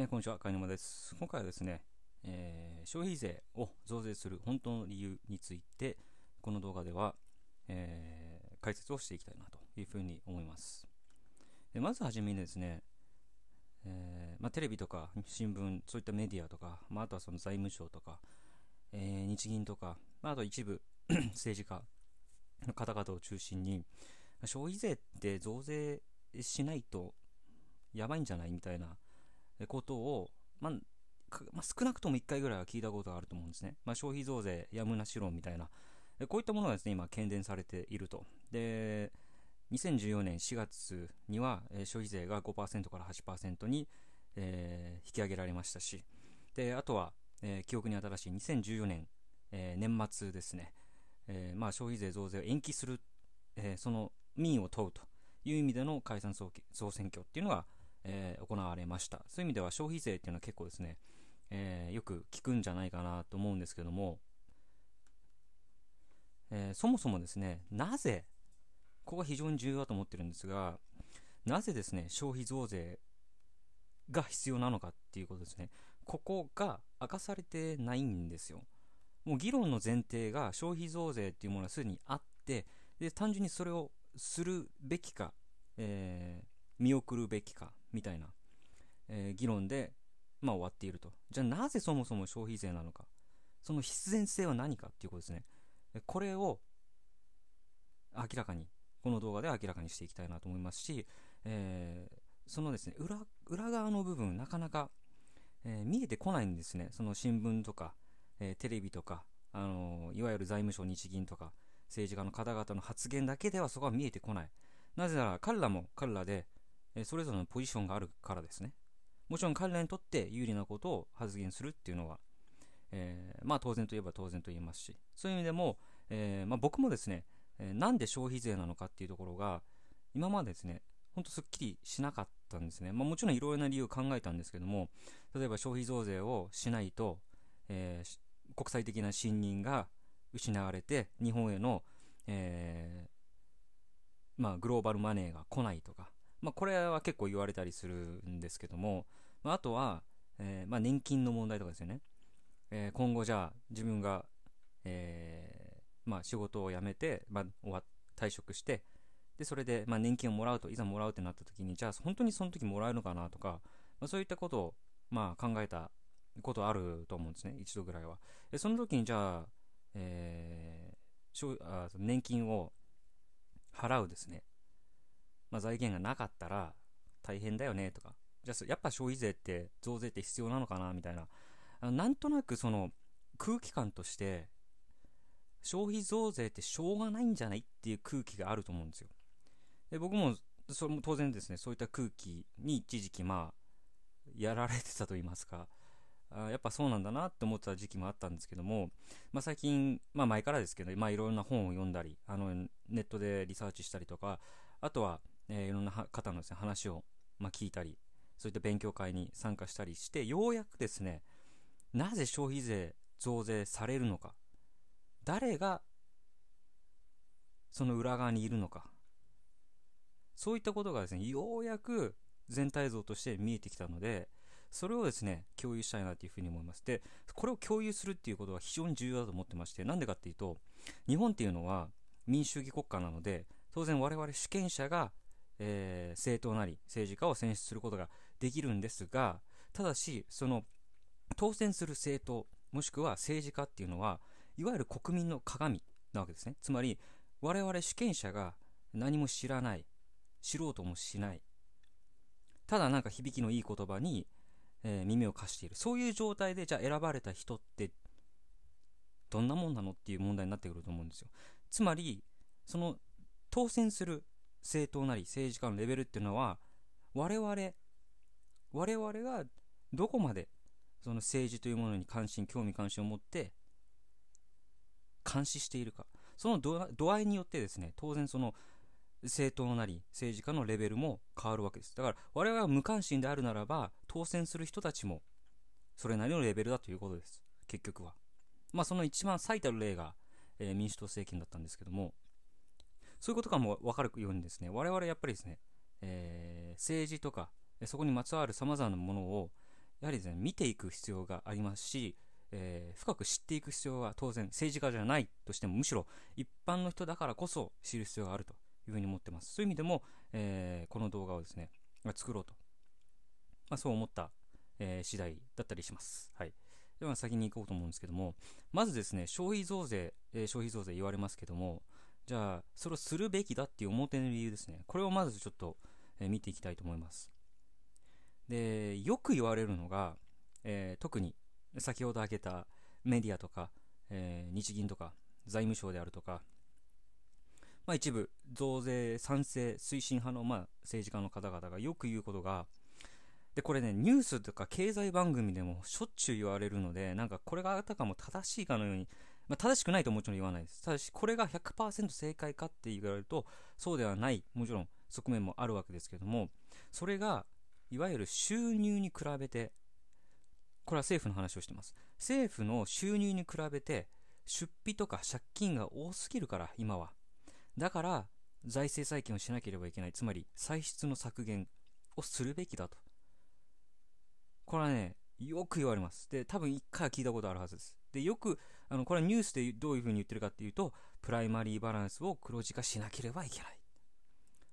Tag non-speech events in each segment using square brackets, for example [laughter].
えー、こんにちは、かいのまです。今回はですね、えー、消費税を増税する本当の理由について、この動画では、えー、解説をしていきたいなというふうに思います。でまずはじめにですね、えまあ、テレビとか新聞、そういったメディアとか、まあ、あとはその財務省とか、え日銀とか、まあ、あと一部 [clears throat] 政治家の方々を中心に、消費税って増税しないとやばいんじゃないみたいなことを、まあ、まあ、少なくとも1回ぐらいは聞いたことがあると思うんですね。まあ、消費増税、やむなし論みたいな、こういったものがですね、今、喧伝されていると。で、2014年4月には、え消費税が5%から8%に、えー、引き上げられましたし、で、あとは、えー、記憶に新しい2014年、えー、年末ですね、えー、まあ、消費税増税を延期する、えー、その民意を問うという意味での解散総選挙っていうのが、えー、行われました。そういう意味では消費税っていうのは結構ですね、えー、よく聞くんじゃないかなと思うんですけども、えー、そもそもですね、なぜ、ここが非常に重要だと思ってるんですが、なぜですね、消費増税が必要なのかっていうことですね。ここが明かされてないんですよ。もう議論の前提が消費増税っていうものはすでにあって、で、単純にそれをするべきか、えー、見送るべきかみたいな、えー、議論で、まあ、終わっていると。じゃあなぜそもそも消費税なのか。その必然性は何かっていうことですね。これを明らかに、この動画で明らかにしていきたいなと思いますし、えー、そのですね、裏、裏側の部分、なかなか、えー、見えてこないんですね。その新聞とか、えー、テレビとか、あのいわゆる財務省、日銀とか、政治家の方々の発言だけではそこは見えてこない。なぜなら彼らも彼らで、えそれぞれのポジションがあるからですね。もちろん彼らにとって有利なことを発言するっていうのは、えー、まあ当然といえば当然と言えますし、そういう意味でも、えー、まあ、僕もですね、えなんで消費税なのかっていうところが、今までですね、ほんとすっきりしなかったんですね。まあ、もちろんいろいろな理由考えたんですけども、例えば消費増税をしないと、えー、国際的な信任が失われて、日本への、えー、まあ、グローバルマネーが来ないとか、まあ、これは結構言われたりするんですけども、まあ、あとは、えー、まあ、年金の問題とかですよね。えー、今後じゃあ自分が、えー、まあ、仕事を辞めて、まあ、退職して、で、それで、まあ、年金をもらうと、いざもらうってなった時に、じゃあ本当にその時もらえるのかなとか、まあ、そういったことを、まあ、考えたことあると思うんですね。一度ぐらいは。で、その時にじゃあ、えー、しょあ年金を払うですね。まあ、財源がなかったら大変だよねとか、じゃあやっぱ消費税って増税って必要なのかなみたいな、あなんとなくその空気感として、消費増税ってしょうがないんじゃないっていう空気があると思うんですよ。で僕もそれも当然ですね、そういった空気に一時期まあ、やられてたと言いますか、あやっぱそうなんだなって思ってた時期もあったんですけども、まあ、最近、まあ、前からですけど、まあ、いろんな本を読んだりあのネットでリサーチしたりとかあとはえー、いろんな方のですね、話を、まあ、聞いたり、そういった勉強会に参加したりして、ようやくですね、なぜ消費税増税されるのか、誰がその裏側にいるのか、そういったことがですね、ようやく全体像として見えてきたので、それをですね、共有したいなというふうに思います。で、これを共有するっていうことは非常に重要だと思ってまして、なんでかっていうと、日本っていうのは民主主義国家なので、当然我々主権者がえー、政党なり政治家を選出することができるんですが、ただし、その当選する政党、もしくは政治家っていうのは、いわゆる国民の鏡なわけですね。つまり、我々主権者が何も知らない、知ろうともしない、ただなんか響きのいい言葉に、えー、耳を貸している。そういう状態で、じゃあ選ばれた人ってどんなもんなのっていう問題になってくると思うんですよ。つまり、その当選する政党なり政治家のレベルっていうのは我々我々がどこまでその政治というものに関心興味関心を持って監視しているかその度合いによってですね当然その政党なり政治家のレベルも変わるわけですだから我々は無関心であるならば当選する人たちもそれなりのレベルだということです結局はまあその一番最たる例が、えー、民主党政権だったんですけどもそういうことかもわかるようにですね、我々やっぱりですね、えー、政治とか、そこにまつわる様々なものを、やはりですね、見ていく必要がありますし、えー、深く知っていく必要は当然政治家じゃないとしてもむしろ一般の人だからこそ知る必要があるというふうに思ってますそういう意味でも、えー、この動画をですね作ろうと、まあ、そう思った、えー、次第だったりします、はい、では先に行こうと思うんですけどもまずですね消費増税、えー、消費増税言われますけどもじゃあ、それをするべきだっていう表の理由ですね。これをまずちょっと、え見ていきたいと思います。で、よく言われるのが、えー、特に先ほど挙げたメディアとか、えー、日銀とか財務省であるとか、まあ、一部増税賛成推進派のまあ政治家の方々がよく言うことがでこれねニュースとか経済番組でもしょっちゅう言われるのでなんかこれがあたかも正しいかのようにまあ、正しくないともちろん言わないです。ただし、これが100%正解かって言われると、そうではない、もちろん側面もあるわけですけども、それが、いわゆる収入に比べて、これは政府の話をしてます。政府の収入に比べて、出費とか借金が多すぎるから、今は。だから、財政再建をしなければいけない。つまり、歳出の削減をするべきだと。これはね、よく言われます。で、多分一回は聞いたことあるはずです。で、よく、あの、これはニュースでどういうふうに言ってるかっていうと、プライマリーバランスを黒字化しなければいけない。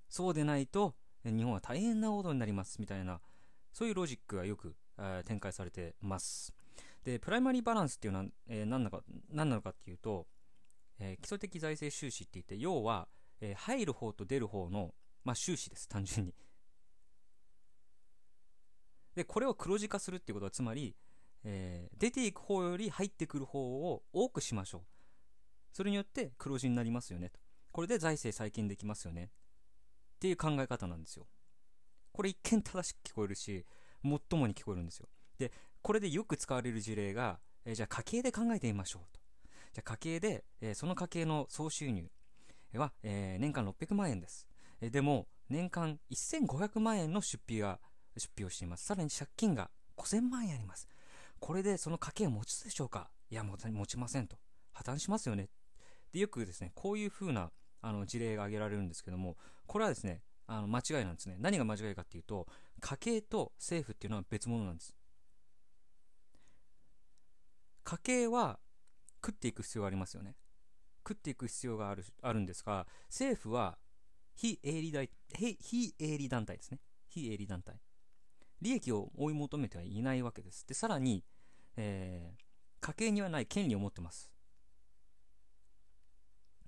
そうでないと、日本は大変なことになります、みたいな、そういうロジックがよく、えー、展開されてます。で、プライマリーバランスっていうのは、えー、何なのか、何なのかっていうと、えー、基礎的財政収支って言って、要は、えー、入る方と出る方の、まあ、収支です、単純に。で、これを黒字化するっていうことは、つまり、えー、出ていく方より入ってくる方を多くしましょう。それによって黒字になりますよねと。これで財政再建できますよね。っていう考え方なんですよ。これ一見正しく聞こえるし、もっともに聞こえるんですよ。で、これでよく使われる事例が、えー、じゃあ家計で考えてみましょうと。じゃあ家計で、えー、その家計の総収入は、えー、年間600万円です。えでも、年間1500万円の出費が、出費をしています。さらに借金が5000万円あります。これでその家計を持つでしょうかいや、持ちませんと。破綻しますよね。で、よくですね、こういうふうなあの事例が挙げられるんですけども、これはですね、あの間違いなんですね。何が間違いかっていうと、家計と政府っていうのは別物なんです。家計は食っていく必要がありますよね。食っていく必要があるあるんですが、政府は非営利大非営利団体ですね。非営利団体。利益を追い求めてはいないわけです。で、さらに、えー、家計にはない権利を持ってます。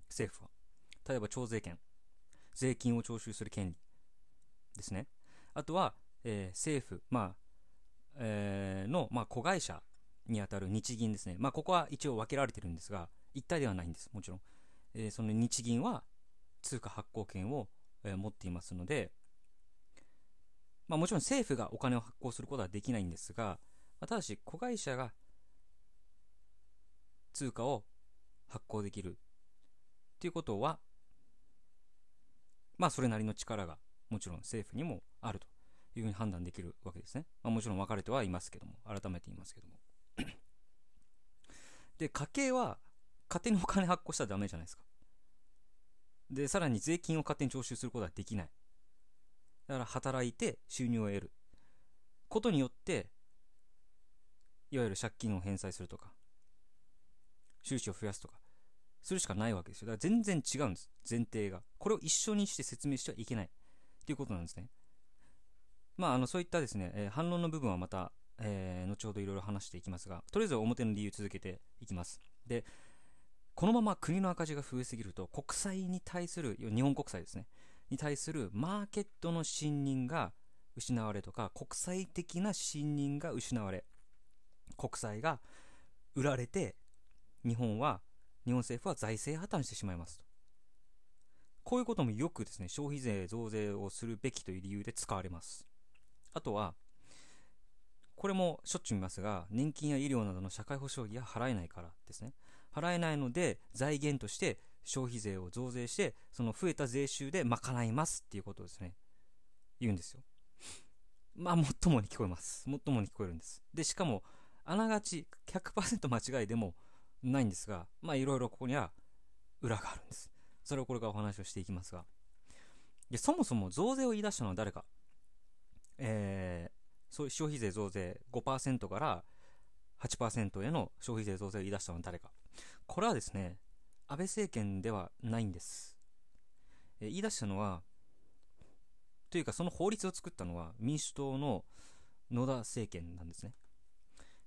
政府は。例えば、徴税権。税金を徴収する権利。ですね。あとは、えー、政府、まあ、えー、の、まあ、子会社にあたる日銀ですね。まあ、ここは一応分けられてるんですが、一体ではないんです、もちろん。えー、その日銀は通貨発行権を、え持っていますので、まあ、もちろん政府がお金を発行することはできないんですが、まあ、ただし子会社が通貨を発行できるっていうことは、まあ、それなりの力がもちろん政府にもあるというふうに判断できるわけですね。まあ、もちろん分かれてはいますけども、改めて言いますけども。[clears throat] で、家計は勝手にお金発行したらダメじゃないですか。で、さらに税金を勝手に徴収することはできない。だから働いて収入を得ることによっていわゆる借金を返済するとか収支を増やすとかするしかないわけですよだから全然違うんです前提がこれを一緒にして説明してはいけないっていうことなんですねまあ、あのそういったですね、えー、反論の部分はまた、えー、後ほどいろいろ話していきますが、とりあえず表の理由続けていきます。で、このまま国の赤字が増えすぎると、国債に対する、日本国債ですね、に対するマーケットの信任が失われとか、国際的な信任が失われ、国債が売られて、日本は、日本政府は財政破綻してしまいますと。こういうこともよくですね、消費税増税をするべきという理由で使われます。あとは、これもしょっちゅう見ますが、年金や医療などの社会保障費は払えないからですね。払えないので、財源として消費税を増税してその増えた税収で賄いますっていうことをですね言うんですよ [laughs] まあもっともに聞こえますもっともに聞こえるんですでしかもあながち100%間違いでもないんですがまあいろいろここには裏があるんですそれをこれからお話をしていきますがでそもそも増税を言い出したのは誰かえー、そういう消費税増税5%から8%への消費税増税を言い出したのは誰かこれはですね安倍政権ではないんです。え言い出したのは、というかその法律を作ったのは民主党の野田政権なんですね。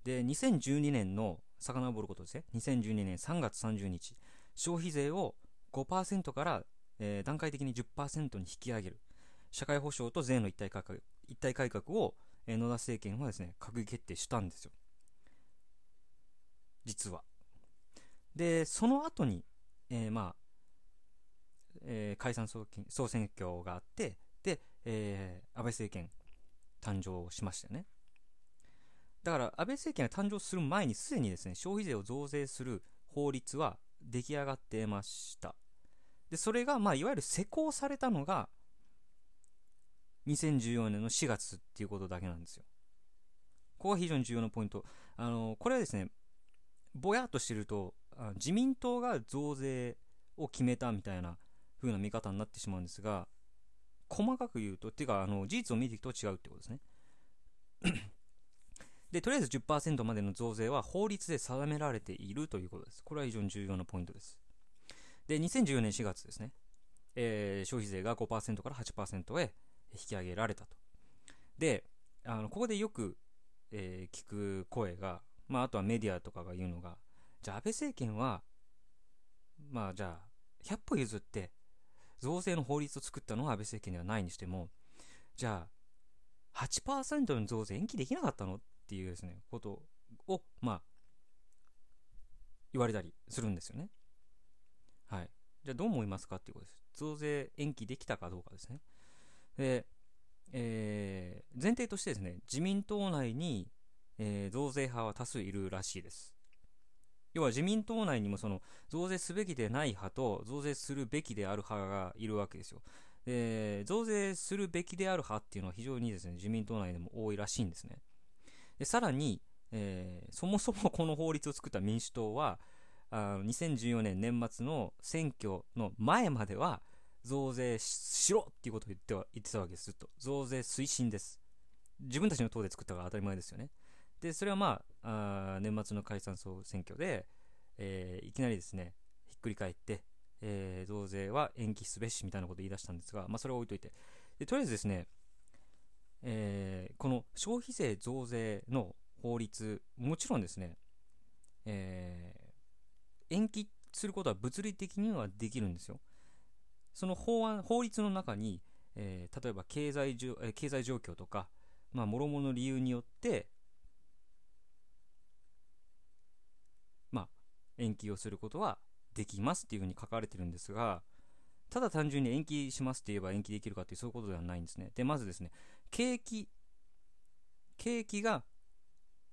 で、2012年の、遡ることですね。2012年3月30日、消費税を5%から、えー、段階的に10%に引き上げる。社会保障と税の一体改革一体改革を、えー、野田政権はですね、閣議決定したんですよ。実は。で、その後にえー、まあ、えー、解散総総選挙があって、で、えー、安倍政権誕生しましたよね。だから安倍政権が誕生する前にすでにですね、消費税を増税する法律は出来上がってました。で、それが、まあ、いわゆる施行されたのが、2014年の4月っていうことだけなんですよ。ここが非常に重要なポイント。あの、これはですね、ぼやっとしてると、自民党が増税を決めたみたいな風な見方になってしまうんですが、細かく言うと、っていうか、あの、事実を見ていくと違うってことですね。で、とりあえず10%までの増税は法律で定められているということです。これは非常に重要なポイントです。で、2014年4月ですね。えー、消費税が5%から8%へ引き上げられたと。で、あの、ここでよく、えー、聞く声が、まあ、あとはメディアとかが言うのが、じゃあ安倍政権は、まあじゃあ、100歩譲って、増税の法律を作ったのは安倍政権ではないにしても、じゃあ、8%の増税延期できなかったのっていうですね、ことを、まあ、言われたりするんですよね。はい。じゃあどう思いますかっていうことです。増税延期できたかどうかですね。で、えー、前提としてですね、自民党内に、えー、増税派は多数いるらしいです。要は自民党内にもその増税すべきでない派と増税するべきである派がいるわけですよ。で、増税するべきである派っていうのは非常にですね、自民党内でも多いらしいんですね。で、さらに、えー、そもそもこの法律を作った民主党は、あ2014年年末の選挙の前までは、増税しろっていうことを言っては言ってたわけです、ずっと。増税推進です。自分たちの党で作ったから当たり前ですよね。でそれはまああ年末の解散総選挙で、えー、いきなりですねひっくり返って、えー、増税は延期すべしみたいなことを言い出したんですが、まあ、それは置いといてでとりあえずですね、えー、この消費税増税の法律もちろんですね、え延期することは物理的にはできるんですよその法案法律の中に、え例えば経済じ経済状況とか、まあ、諸々の理由によって延期をすることはできますっていうふうに書かれてるんですが、ただ単純に延期しますって言えば延期できるかってそういうことではないんですね。で、まずですね、景気、景気が、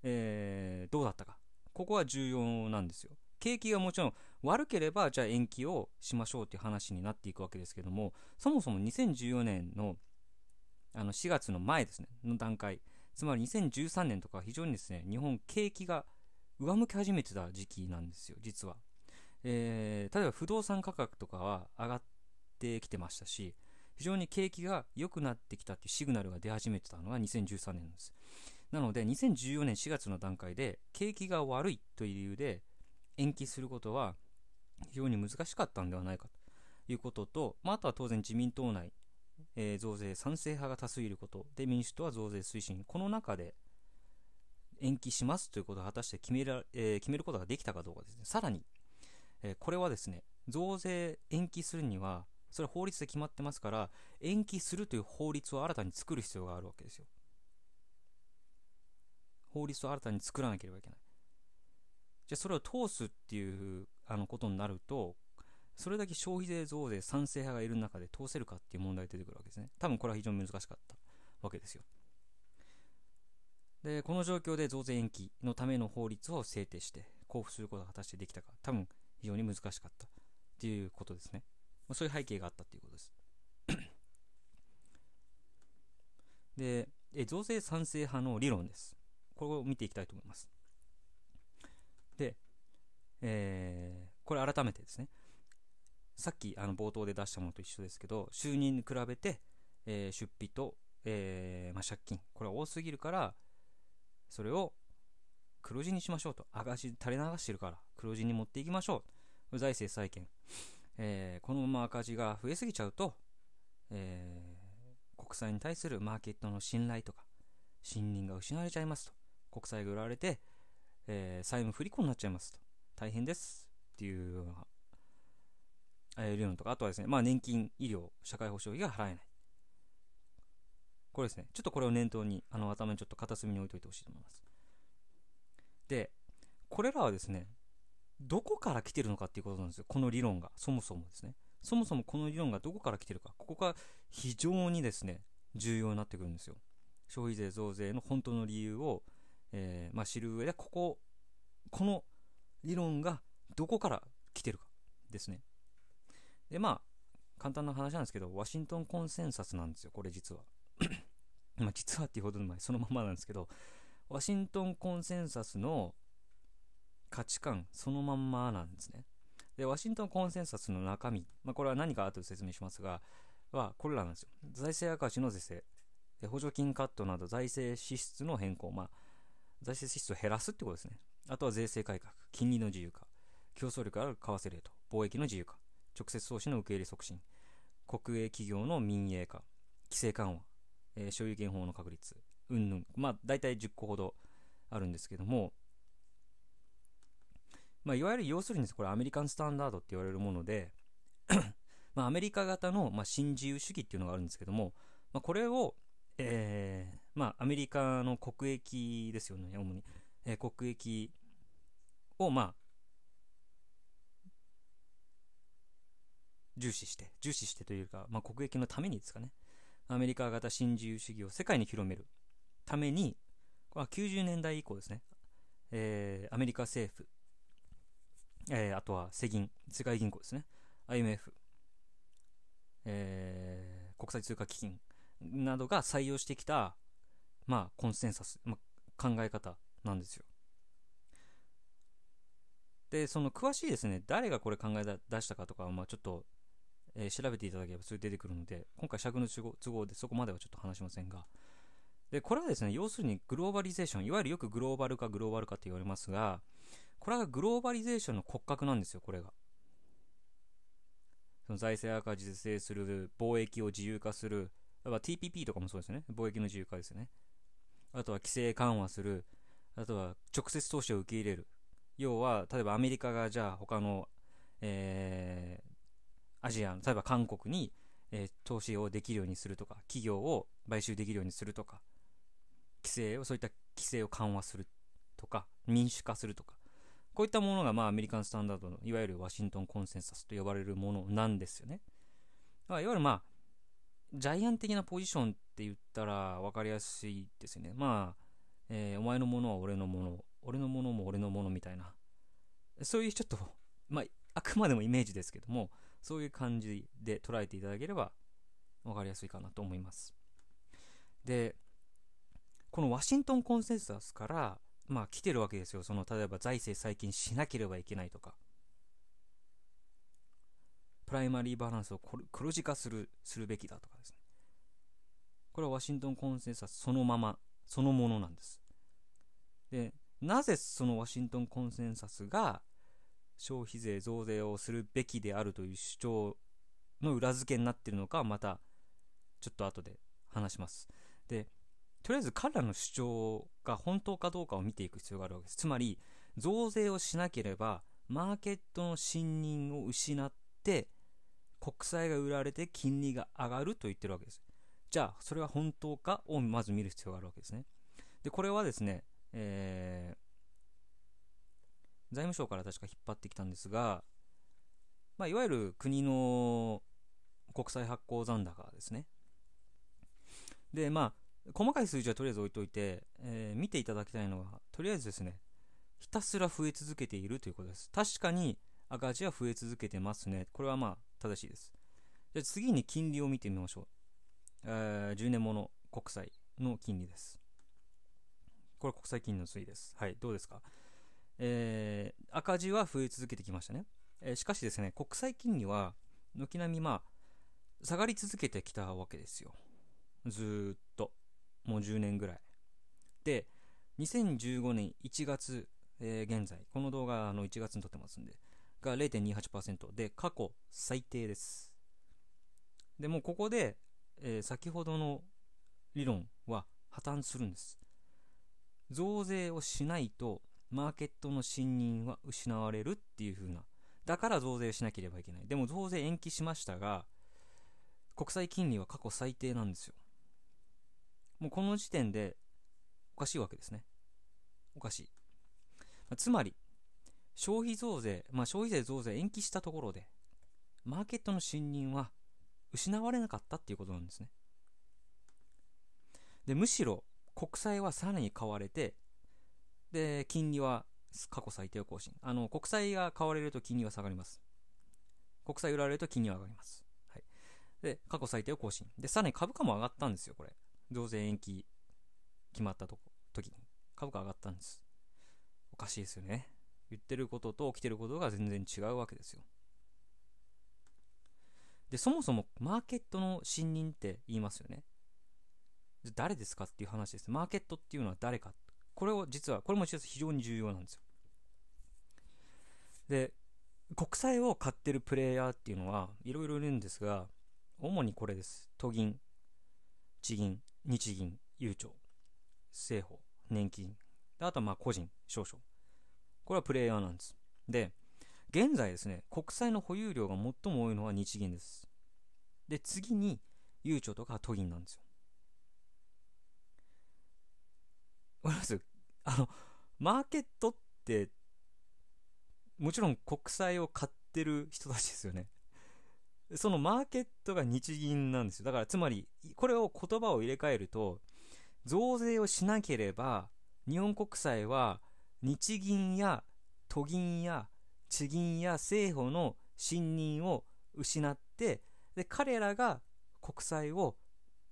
えー、どうだったか。ここは重要なんですよ。景気がもちろん悪ければ、じゃあ延期をしましょうっていう話になっていくわけですけども、そもそも2014年のあの4月の前ですね、の段階、つまり2013年とか非常にですね、日本景気が上向き始めてた時期なんですよ、実は。えー、例えば不動産価格とかは上がってきてましたし、非常に景気が良くなってきたっていうシグナルが出始めてたのが2013年なんです。なので、2014年4月の段階で、景気が悪いという理由で延期することは非常に難しかったんではないかということと、まあ、あとは当然自民党内、えー、増税賛成派が多数いることで、民主党は増税推進。この中で、延期しますということを果たして決めら、えー、決めることができたかどうかですね。さらに、えー、これはですね、増税延期するには、それは法律で決まってますから、延期するという法律を新たに作る必要があるわけですよ。法律を新たに作らなければいけない。じゃあそれを通すっていうあのことになると、それだけ消費税増税賛成派がいる中で通せるかっていう問題が出てくるわけですね。多分これは非常に難しかったわけですよ。で、この状況で増税延期のための法律を制定して、交付することが果たしてできたか、多分非常に難しかったっていうことですね。まあ、そういう背景があったっていうことです。でえ、増税賛成派の理論です。これを見ていきたいと思います。で、えー、これ改めてですね。さっきあの冒頭で出したものと一緒ですけど、収入に比べて、えー、出費と、えーまあ、借金、これは多すぎるから、それを黒字にしましょうと赤字垂れ流してるから黒字に持っていきましょう財政再建、えー、このまま赤字が増えすぎちゃうと、えー、国債に対するマーケットの信頼とか信任が失われちゃいますと国債が売られて、えー、債務不履行になっちゃいますと大変ですっていうような、えー、理論とかあとはですね、まあ、年金医療社会保障費が払えないこれですね。ちょっとこれを念頭に、あの、頭にちょっと片隅に置いといてほしいと思います。で、これらはですね、どこから来てるのかっていうことなんですよ。この理論が。そもそもですね。そもそもこの理論がどこから来てるか。ここが非常にですね、重要になってくるんですよ。消費税増税の本当の理由を、えー、まあ、知る上で、ここ、この理論がどこから来てるかですね。で、まあ、簡単な話なんですけど、ワシントンコンセンサスなんですよ、これ実は。[clears throat] まあ実はっていうほどの前、そのままなんですけど、ワシントンコンセンサスの価値観そのまんまなんですね。で、ワシントンコンセンサスの中身、まあこれは何か後で説明しますが、はこれらなんですよ。財政赤字の是正。補助金カットなど財政支出の変更。まあ、財政支出を減らすってことですね。あとは税制改革、金利の自由化、競争力ある為替レート、貿易の自由化、直接投資の受け入れ促進、国営企業の民営化、規制緩和、えー、所有権法の確立、うんぬん、まあ、大体10個ほどあるんですけども、まあ、いわゆる要するにこれアメリカンスタンダードって言われるもので [clears throat] まアメリカ型の、ま新自由主義っていうのがあるんですけども、まあ、これを、えー、まあ、アメリカの国益ですよね、主に。えー、国益を、まあ、重視して、重視してというか、まあ、国益のためにですかね、アメリカ型新自由主義を世界に広めるために、90年代以降ですね、えー、アメリカ政府、えー、あとは世銀、世界銀行ですね、IMF、えー、国際通貨基金などが採用してきた、まあ、コンセンサス、まあ、考え方なんですよ。で、その詳しいですね、誰がこれ考え出したかとかは、まあ、ちょっとえー、調べていただければそれ出てくるので、今回尺の都合でそこまではちょっと話しませんが、で、これはですね、要するにグローバリゼーション、いわゆるよくグローバル化、グローバル化って言われますが、これがグローバリゼーションの骨格なんですよ、これが。その財政赤字で制する、貿易を自由化する、TPP とかもそうですね、貿易の自由化ですよね。あとは規制緩和する、あとは直接投資を受け入れる。要は、例えばアメリカがじゃあ他の、えー、アジアの、例えば韓国に、えー、投資をできるようにするとか、企業を買収できるようにするとか、規制を、そういった規制を緩和するとか、民主化するとか、こういったものが、まあ、アメリカンスタンダードの、いわゆるワシントンコンセンサスと呼ばれるものなんですよね。だからいわゆる、まあ、ジャイアン的なポジションって言ったら分かりやすいですよね。まあ、えー、お前のものは俺のもの、俺のものも俺のものみたいな、そういうちょっと、まあ、あくまでもイメージですけども、そういう感じで捉えていただければ分かりやすいかなと思います。で、このワシントンコンセンサスから、まあ来てるわけですよ。その、例えば財政再建しなければいけないとか、プライマリーバランスを黒字化する、するべきだとかですね。これはワシントンコンセンサスそのまま、そのものなんです。で、なぜそのワシントンコンセンサスが消費税増税をするべきであるという主張の裏付けになっているのかはまたちょっと後で話しますでとりあえず彼らの主張が本当かどうかを見ていく必要があるわけですつまり増税をしなければマーケットの信任を失って国債が売られて金利が上がると言ってるわけですじゃあそれは本当かをまず見る必要があるわけですねでこれはですね、えー、財務省から確か引っ張ってきたんですが、まあ、いわゆる国の国債発行残高ですね。で、まあ、細かい数字はとりあえず置いといて、えー、見ていただきたいのは、とりあえずですね、ひたすら増え続けているということです。確かに赤字は増え続けてますね。これはまあ、正しいです。じゃあ次に金利を見てみましょう。えー、10年もの国債の金利です。これ国債金利の推移です。はい、どうですかえー、赤字は増え続けてきましたね。えー、しかしですね、国際金利は、軒並みまあ、下がり続けてきたわけですよ。ずっと。もう10年ぐらい。で、2015年1月、えー、現在、この動画、の、1月に撮ってますんで、が0.28%で、過去最低です。で、もうここで、えー、先ほどの理論は破綻するんです。増税をしないとマーケットの信任は失われるっていう風な。だから増税しなければいけない。でも増税延期しましたが、国際金利は過去最低なんですよ。もうこの時点でおかしいわけですね。おかしい。つまり、消費増税、まあ、消費税増税延期したところで、マーケットの信任は失われなかったっていうことなんですね。で、むしろ国債はさらに買われて、で、金利は過去最低を更新。あの、国債が買われると金利は下がります。国債売られると金利は上がります。はい。で、過去最低を更新。で、さらに株価も上がったんですよ、これ。増税延期決まったと時に。株価上がったんです。おかしいですよね。言ってることと起きてることが全然違うわけですよ。で、そもそもマーケットの信任って言いますよね。誰ですかっていう話です。マーケットっていうのは誰かっこれを実は、これも一つ非常に重要なんですよ。で、国債を買ってるプレイヤーっていうのはいろいろいるんですが、主にこれです。都銀、地銀、日銀、郵長、政府、年金、あとはまあ個人、少々。これはプレイヤーなんです。で、現在ですね、国債の保有量が最も多いのは日銀です。で、次に、郵長とか都銀なんですよ。かります [laughs] あの、マーケットって、もちろん国債を買ってる人たちですよね。[laughs] そのマーケットが日銀なんですよ。だからつまり、これを言葉を入れ替えると、増税をしなければ、日本国債は日銀や都銀や地銀や政府の信任を失って、で、彼らが国債を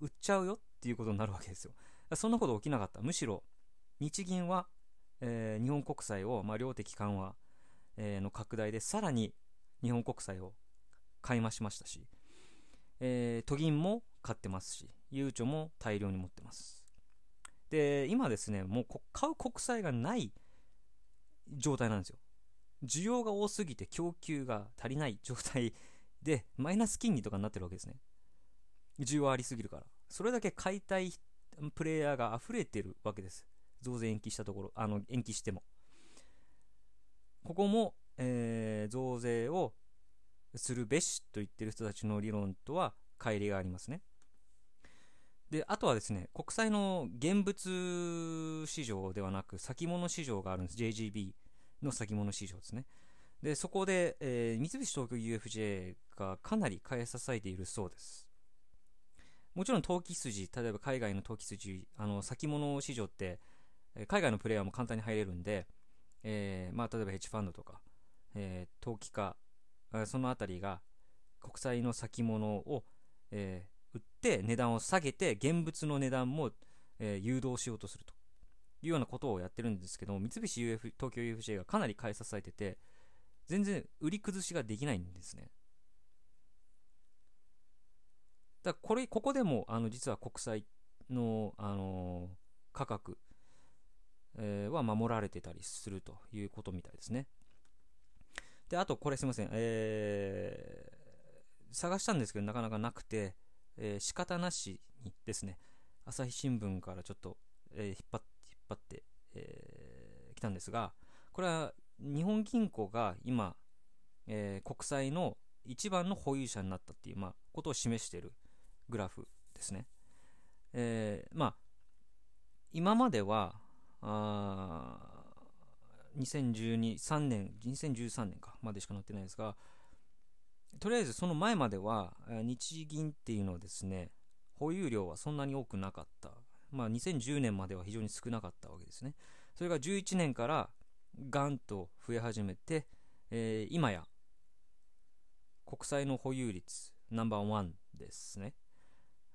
売っちゃうよっていうことになるわけですよ。そんなこと起きなかった。むしろ、日銀は、えー、日本国債を、まあ、量的緩和、えー、の拡大でさらに日本国債を買い増しましたし、えー、都銀も買ってますし、ゆうちょも大量に持ってます。で、今ですね、もう買う国債がない状態なんですよ。需要が多すぎて供給が足りない状態で、[laughs] マイナス金利とかになってるわけですね。需要ありすぎるから。それだけ買いたいプレイヤーが溢れてるわけです。増税延期したところ、あの、延期しても。ここも、えー、増税をするべしと言ってる人たちの理論とは乖離がありますね。で、あとはですね、国債の現物市場ではなく、先物市場があるんです。JGB の先物市場ですね。で、そこで、えー、三菱東京 UFJ がかなり買い支えているそうです。もちろん投機筋、例えば海外の投機筋、あの、先物市場って、海外のプレイヤーも簡単に入れるんで、えー、まあ、例えばヘッジファンドとか、えー、投機家、そのあたりが国債の先物を、えー、売って値段を下げて現物の値段も、え誘導しようとするというようなことをやってるんですけど三菱 UF 東京 UFJ がかなり買い支えてて全然売り崩しができないんですねだこれここでもあの実は国債の、あのー、価格えー、は守られてたりするということみたいですね。で、あとこれすいません、えー、探したんですけどなかなかなくて、えー、仕方なしにですね、朝日新聞からちょっと、えー、引っ張って、引っ張って、えー、来たんですが、これは日本銀行が今、えー、国債の一番の保有者になったっていう、まあ、ことを示しているグラフですね。えー、まあ、今まではあ2012年2013年かまでしか載ってないですがとりあえずその前までは日銀っていうのはですね保有量はそんなに多くなかった、まあ、2010年までは非常に少なかったわけですねそれが11年からガンと増え始めて、えー、今や国債の保有率ナンバーワンですね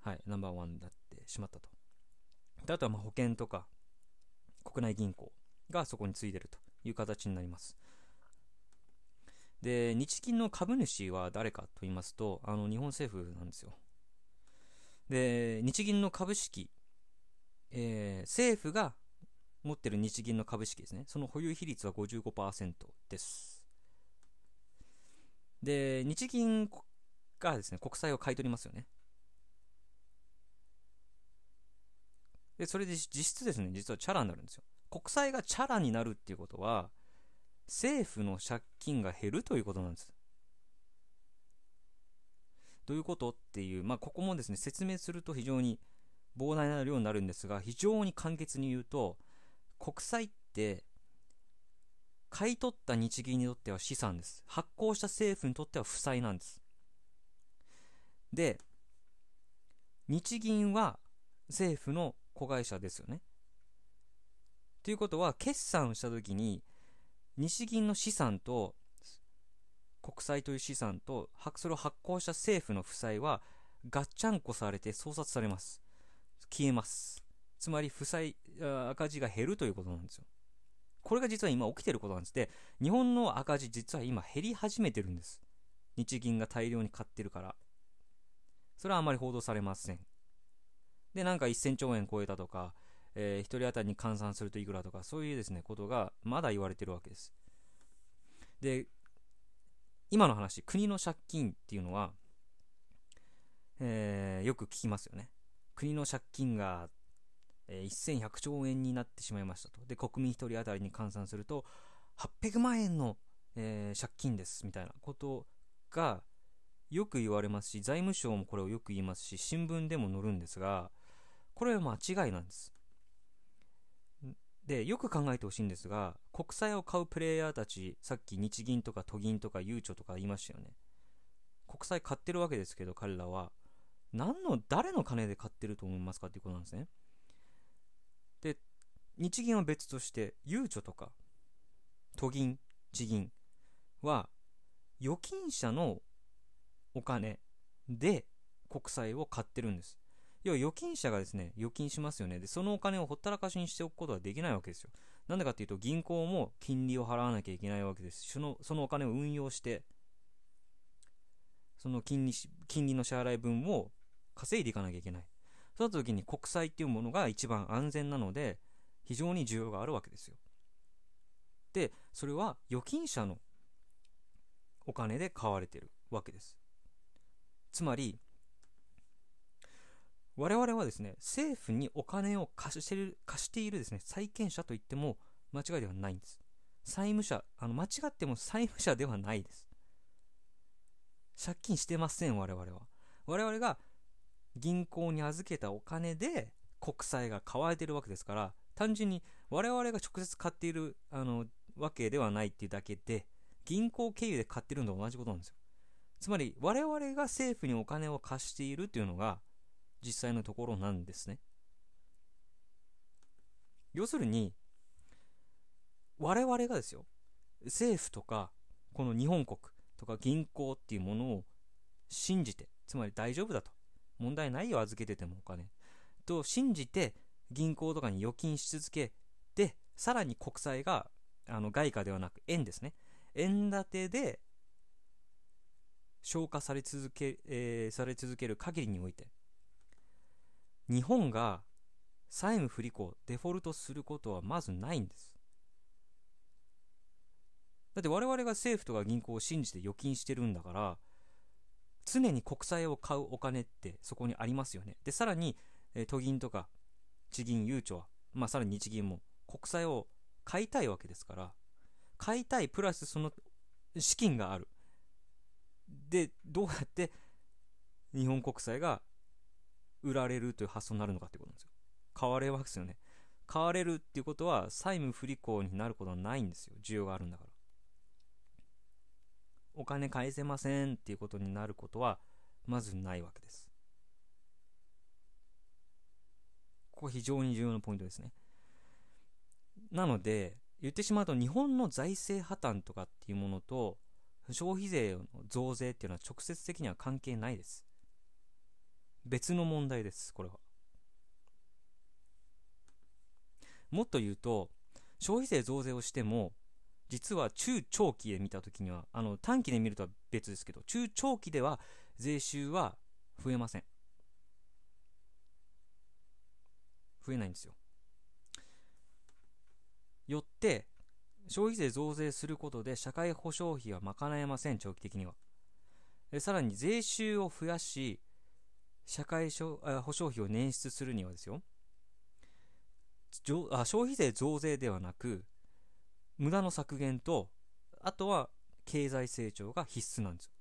はいナンバーワンになってしまったとあとはまあ保険とか国内銀行がそこについてるという形になります。で、日銀の株主は誰かと言いますと、あの、日本政府なんですよ。で、日銀の株式、えー、政府が持ってる日銀の株式ですね。その保有比率は55%です。で、日銀がですね、国債を買い取りますよね。で、それで実質ですね、実はチャラになるんですよ。国債がチャラになるっていうことは、政府の借金が減るということなんです。どういうことっていう、まあ、ここもですね、説明すると非常に膨大な量になるんですが、非常に簡潔に言うと、国債って、買い取った日銀にとっては資産です。発行した政府にとっては負債なんです。で、日銀は政府の子会社ですよね。ということは、決算したときに、日銀の資産と、国債という資産と、それを発行した政府の負債は、ガッチャンコされて創殺されます。消えます。つまり、負債、赤字が減るということなんですよ。これが実は今起きてることなんです。で、日本の赤字、実は今減り始めてるんです。日銀が大量に買ってるから。それはあまり報道されません。で、なんか1000兆円超えたとか、えー、1人当たりに換算するといくらとか、そういうですね、ことがまだ言われてるわけです。で、今の話、国の借金っていうのは、えー、よく聞きますよね。国の借金が、えー、1100兆円になってしまいましたと。で、国民1人当たりに換算すると、800万円の、えー、借金ですみたいなことがよく言われますし、財務省もこれをよく言いますし、新聞でも載るんですが、これは間違いなんです。で、よく考えてほしいんですが、国債を買うプレイヤーたち、さっき日銀とか都銀とかゆうちょとか言いましたよね。国債買ってるわけですけど、彼らは、何の、誰の金で買ってると思いますかっていうことなんですね。で、日銀は別として、ゆうちょとか、都銀、地銀は、預金者のお金で国債を買ってるんです。要は預金者がですね、預金しますよね。で、そのお金をほったらかしにしておくことはできないわけですよ。なんでかっていうと、銀行も金利を払わなきゃいけないわけです。その、そのお金を運用して、その金利、金利の支払い分を稼いでいかなきゃいけない。そうなった時に国債っていうものが一番安全なので、非常に需要があるわけですよ。で、それは預金者のお金で買われてるわけです。つまり、我々はですね、政府にお金を貸している、貸しているですね、債権者といっても間違いではないんです。債務者、あの、間違っても債務者ではないです。借金してません、我々は。我々が銀行に預けたお金で国債が買われているわけですから、単純に我々が直接買っている、あの、わけではないっていうだけで、銀行経由で買ってるのと同じことなんですよ。つまり、我々が政府にお金を貸しているというのが、実際のところなんですね。要するに、我々がですよ、政府とか、この日本国とか銀行っていうものを信じて、つまり大丈夫だと。問題ないよ、預けててもお金。と信じて、銀行とかに預金し続けて、さらに国債が、あの、外貨ではなく円ですね。円建てで消化され続け、えー、され続ける限りにおいて日本が債務不履行、デフォルトすることはまずないんです。だって我々が政府とか銀行を信じて預金してるんだから、常に国債を買うお金ってそこにありますよね。で、さらに、えー、都銀とか地銀、ゆうちょは、まあ、さらに日銀も国債を買いたいわけですから、買いたいプラスその資金がある。で、どうやって日本国債が売られるという発想になるのかいうことなんですよ。買われるわけですよね。買われるっていうことは債務不履行になることはないんですよ。需要があるんだから。お金返せませんっていうことになることはまずないわけです。ここ非常に重要なポイントですね。なので、言ってしまうと日本の財政破綻とかっていうものと消費税の増税っていうのは直接的には関係ないです。別の問題です、これは。もっと言うと、消費税増税をしても、実は中長期で見たときには、あの短期で見るとは別ですけど、中長期では税収は増えません。増えないんですよ。よって、消費税増税することで社会保障費は賄えません、長期的には。さらに税収を増やし、社会保障費を捻出するにはですよあ消費税増税ではなく無駄の削減とあとは経済成長が必須なんですよ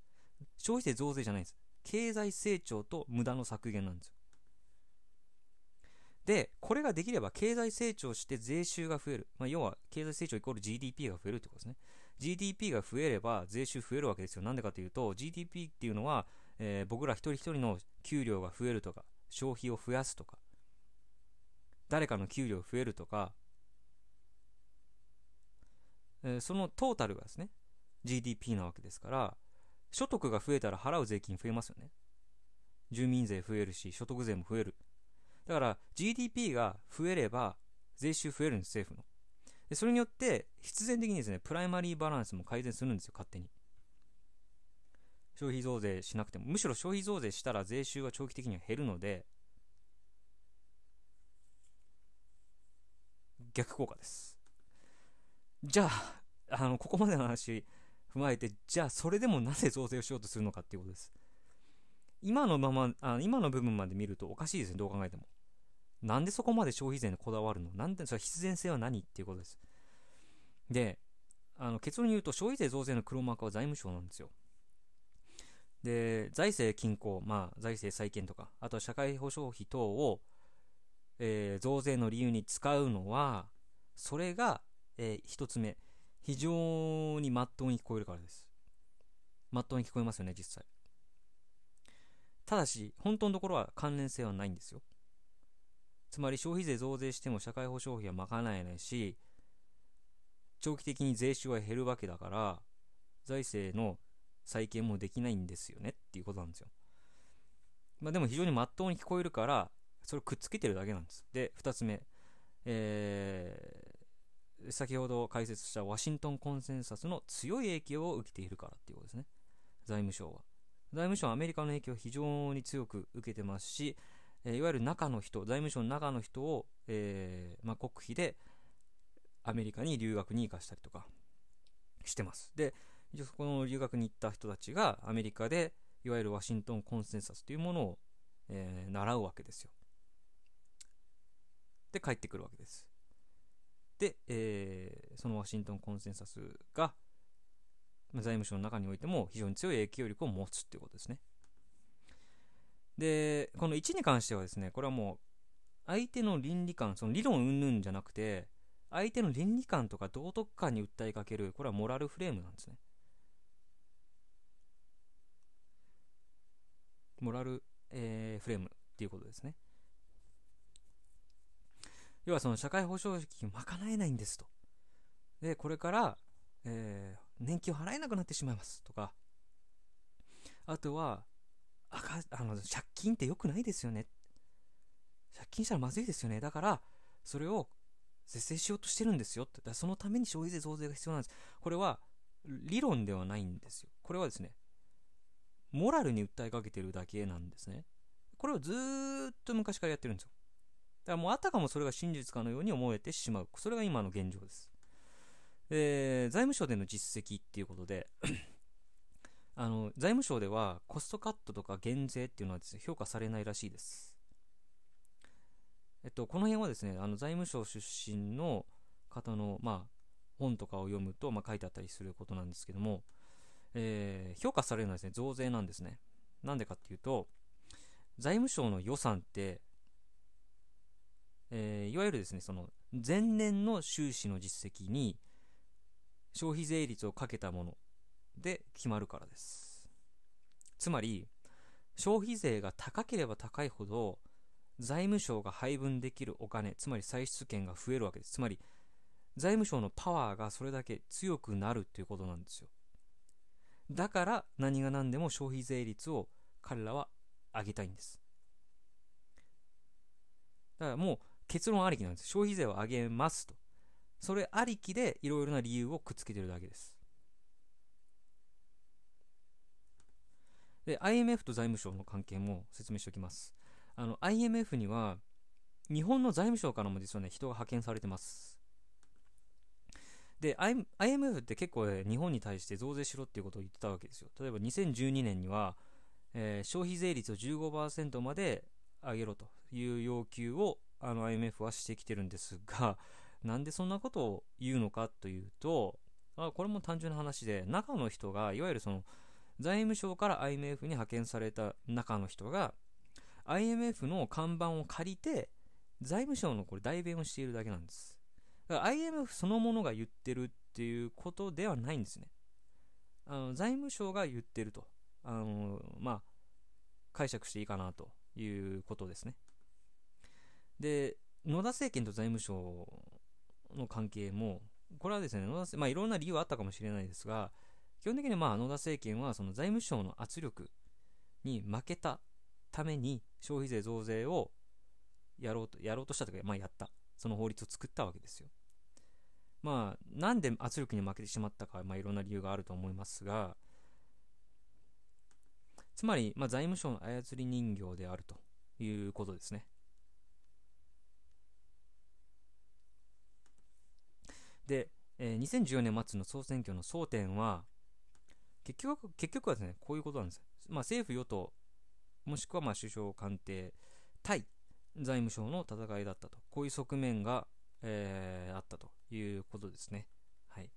消費税増税じゃないんです経済成長と無駄の削減なんですよでこれができれば経済成長して税収が増える、まあ、要は経済成長イコール GDP が増えるってことですね GDP が増えれば税収増えるわけですよなんでかというと GDP っていうのはえー、僕ら一人一人の給料が増えるとか、消費を増やすとか、誰かの給料増えるとか、えー、そのトータルがですね、GDP なわけですから、所得が増えたら払う税金増えますよね。住民税増えるし、所得税も増える。だから GDP が増えれば、税収増えるんです、政府の。でそれによって、必然的にですね、プライマリーバランスも改善するんですよ、勝手に。消費増税しなくても、むしろ消費増税したら税収は長期的には減るので、逆効果です。じゃあ、あの、ここまでの話踏まえて、じゃあそれでもなぜ増税をしようとするのかっていうことです。今のまま、あ今の部分まで見るとおかしいですね、どう考えても。なんでそこまで消費税にこだわるのなんで、それ必然性は何っていうことです。で、あの結論に言うと消費税増税の黒幕は財務省なんですよ。で、財政均衡、まあ、財政再建とか、あと社会保障費等を、えー、増税の理由に使うのは、それが、えー、一つ目、非常にまっとうに聞こえるからです。まっとうに聞こえますよね、実際。ただし、本当のところは関連性はないんですよ。つまり消費税増税しても社会保障費は賄えないし、長期的に税収は減るわけだから、財政の再建もできないんですよねっていうことなんですよ。まあでも非常にまっとうに聞こえるから、それをくっつけてるだけなんです。で、2つ目。えー、先ほど解説したワシントンコンセンサスの強い影響を受けているからっていうことですね。財務省は。財務省はアメリカの影響を非常に強く受けてますし、えー、いわゆる中の人、財務省の中の人を、えーまあ、国費でアメリカに留学に行かしたりとかしてます。で、一応そこの留学に行った人たちがアメリカでいわゆるワシントンコンセンサスというものを、えー、習うわけですよ。で帰ってくるわけです。で、えー、そのワシントンコンセンサスが財務省の中においても非常に強い影響力を持つということですね。で、この1に関してはですね、これはもう相手の倫理観、その理論云々じゃなくて、相手の倫理観とか道徳観に訴えかける、これはモラルフレームなんですね。モラル、えー、フレームっていうことですね。要はその社会保障費賄えないんですと。で、これから、えー、年金を払えなくなってしまいますとか、あとは、赤あの借金って良くないですよね。借金したらまずいですよね。だから、それを是正しようとしてるんですよって。だそのために消費税増税が必要なんです。これは理論ではないんですよ。これはですね、モラルに訴えかけてるだけなんですね。これをずっと昔からやってるんですよ。だからもうあたかもそれが真実かのように思えてしまう。それが今の現状です。で、財務省での実績っていうことであの、財務省ではコストカットとか減税っていうのはですね、評価されないらしいです。えっと、この辺はですね、あの財務省出身の方の、まあ、本とかを読むと、まあ、書いてあったりすることなんですけども、えー、評価されるのはですね、増税なんですね。なんでかっていうと、財務省の予算って、えー、いわゆるですね、その前年の収支の実績に消費税率をかけたもので決まるからです。つまり、消費税が高ければ高いほど、財務省が配分できるお金、つまり歳出権が増えるわけです。つまり、財務省のパワーがそれだけ強くなるっていうことなんですよ。だから何が何でも消費税率を彼らは上げたいんです。だからもう結論ありきなんです。消費税を上げますと。それありきでいろいろな理由をくっつけてるだけです。で、IMF と財務省の関係も説明しておきます。あの、IMF には日本の財務省からも実はね、人が派遣されてます。で、IMF って結構、ね、日本に対して増税しろっていうことを言ってたわけですよ。例えば2012年には、えー、消費税率を15%まで上げろという要求をあの IMF はしてきてるんですが、[laughs] なんでそんなことを言うのかというと、あこれも単純な話で、中の人が、いわゆるその財務省から IMF に派遣された中の人が、IMF の看板を借りて、財務省のこれ代弁をしているだけなんです。IMF そのものが言ってるっていうことではないんですね。あの財務省が言ってると。あのまあ、解釈していいかなということですね。で、野田政権と財務省の関係も、これはですね、野田まあ、いろんな理由はあったかもしれないですが、基本的にまあ野田政権はその財務省の圧力に負けたために消費税増税をやろうとやろうとしたというか、まあ、やった。その法律を作ったわけですよ。まあ、なんで圧力に負けてしまったか、まあ、いろんな理由があると思いますが、つまり、まあ、財務省の操り人形であるということですね。で、えー、2014年末の総選挙の争点は、結局結局はですね、こういうことなんです。まあ、政府・与党、もしくはまあ首相官邸対財務省の戦いだったと、こういう側面が、えー、あったということですね。はい。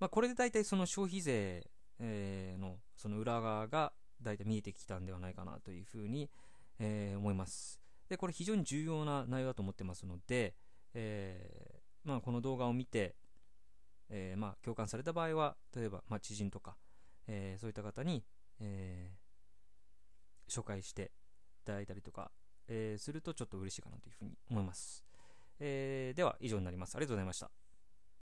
まあ、これで大体その消費税、えー、のその裏側が大体見えてきたんではないかなというふうに、えー、思います。で、これ非常に重要な内容だと思ってますので、えー、まあ、この動画を見て、えまあ、共感された場合は、例えば、まあ、知人とか、えそういった方に、え紹介していただいたりとか、えするとちょっと嬉しいかなというふうに思います。えー、では以上になります。ありがとうございました。